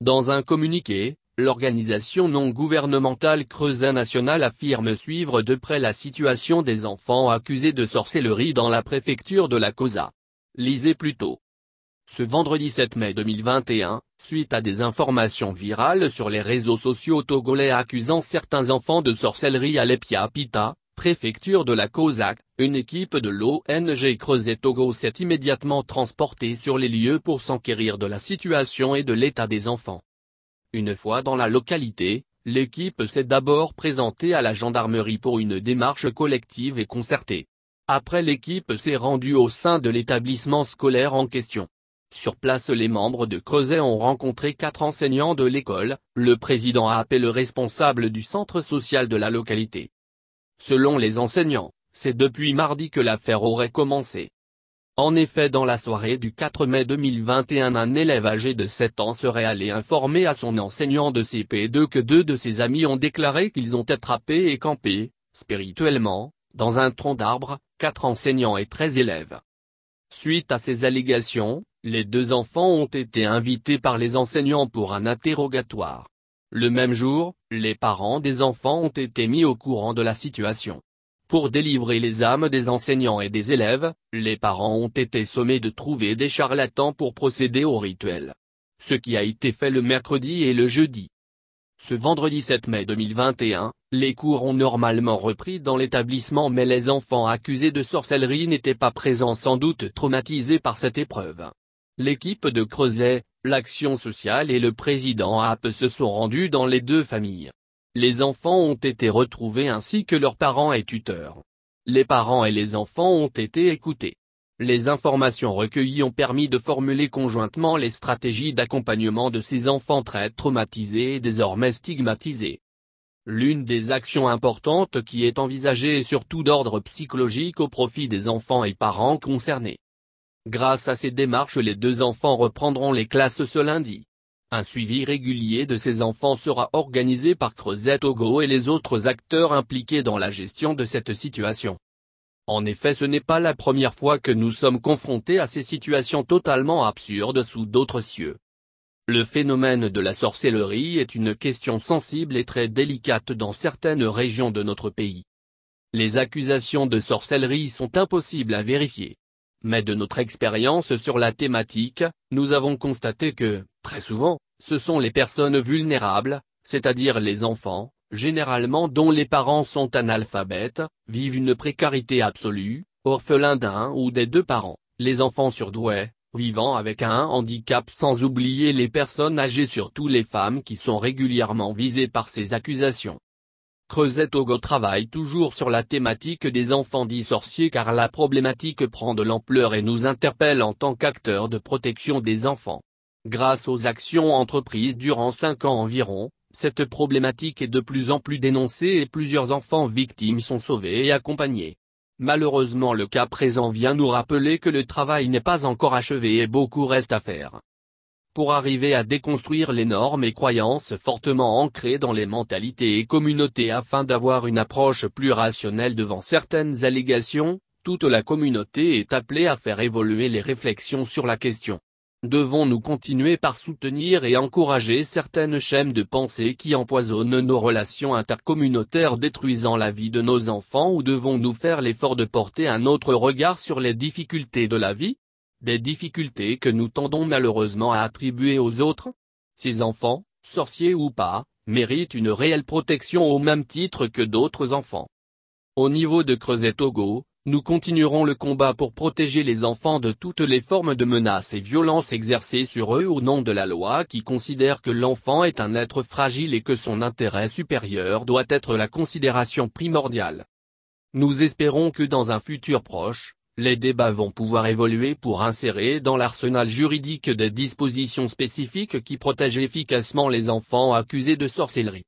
Dans un communiqué, l'organisation non gouvernementale Creuset National affirme suivre de près la situation des enfants accusés de sorcellerie dans la préfecture de la Cosa. Lisez plutôt. Ce vendredi 7 mai 2021, suite à des informations virales sur les réseaux sociaux togolais accusant certains enfants de sorcellerie à l'Epiapita, préfecture de la Cosa, une équipe de l'ONG Creuset Togo s'est immédiatement transportée sur les lieux pour s'enquérir de la situation et de l'état des enfants. Une fois dans la localité, l'équipe s'est d'abord présentée à la gendarmerie pour une démarche collective et concertée. Après l'équipe s'est rendue au sein de l'établissement scolaire en question. Sur place les membres de Creuset ont rencontré quatre enseignants de l'école, le président a appelé le responsable du centre social de la localité. Selon les enseignants, c'est depuis mardi que l'affaire aurait commencé. En effet dans la soirée du 4 mai 2021 un élève âgé de 7 ans serait allé informer à son enseignant de CP2 que deux de ses amis ont déclaré qu'ils ont attrapé et campé, spirituellement, dans un tronc d'arbre, quatre enseignants et 13 élèves. Suite à ces allégations, les deux enfants ont été invités par les enseignants pour un interrogatoire. Le même jour, les parents des enfants ont été mis au courant de la situation. Pour délivrer les âmes des enseignants et des élèves, les parents ont été sommés de trouver des charlatans pour procéder au rituel. Ce qui a été fait le mercredi et le jeudi. Ce vendredi 7 mai 2021, les cours ont normalement repris dans l'établissement mais les enfants accusés de sorcellerie n'étaient pas présents sans doute traumatisés par cette épreuve. L'équipe de Creuset, l'Action sociale et le président AP se sont rendus dans les deux familles. Les enfants ont été retrouvés ainsi que leurs parents et tuteurs. Les parents et les enfants ont été écoutés. Les informations recueillies ont permis de formuler conjointement les stratégies d'accompagnement de ces enfants très traumatisés et désormais stigmatisés. L'une des actions importantes qui est envisagée est surtout d'ordre psychologique au profit des enfants et parents concernés. Grâce à ces démarches les deux enfants reprendront les classes ce lundi. Un suivi régulier de ces enfants sera organisé par Creuset ogo et les autres acteurs impliqués dans la gestion de cette situation. En effet ce n'est pas la première fois que nous sommes confrontés à ces situations totalement absurdes sous d'autres cieux. Le phénomène de la sorcellerie est une question sensible et très délicate dans certaines régions de notre pays. Les accusations de sorcellerie sont impossibles à vérifier. Mais de notre expérience sur la thématique, nous avons constaté que, très souvent, ce sont les personnes vulnérables, c'est-à-dire les enfants, généralement dont les parents sont analphabètes, vivent une précarité absolue, orphelins d'un ou des deux parents, les enfants surdoués, vivant avec un handicap sans oublier les personnes âgées surtout les femmes qui sont régulièrement visées par ces accusations. Creuset Togo travaille toujours sur la thématique des enfants dits sorciers car la problématique prend de l'ampleur et nous interpelle en tant qu'acteurs de protection des enfants. Grâce aux actions entreprises durant 5 ans environ, cette problématique est de plus en plus dénoncée et plusieurs enfants victimes sont sauvés et accompagnés. Malheureusement le cas présent vient nous rappeler que le travail n'est pas encore achevé et beaucoup reste à faire pour arriver à déconstruire les normes et croyances fortement ancrées dans les mentalités et communautés afin d'avoir une approche plus rationnelle devant certaines allégations, toute la communauté est appelée à faire évoluer les réflexions sur la question. Devons-nous continuer par soutenir et encourager certaines chaînes de pensée qui empoisonnent nos relations intercommunautaires détruisant la vie de nos enfants ou devons-nous faire l'effort de porter un autre regard sur les difficultés de la vie des difficultés que nous tendons malheureusement à attribuer aux autres Ces enfants, sorciers ou pas, méritent une réelle protection au même titre que d'autres enfants. Au niveau de Creuset-Togo, nous continuerons le combat pour protéger les enfants de toutes les formes de menaces et violences exercées sur eux au nom de la loi qui considère que l'enfant est un être fragile et que son intérêt supérieur doit être la considération primordiale. Nous espérons que dans un futur proche, les débats vont pouvoir évoluer pour insérer dans l'arsenal juridique des dispositions spécifiques qui protègent efficacement les enfants accusés de sorcellerie.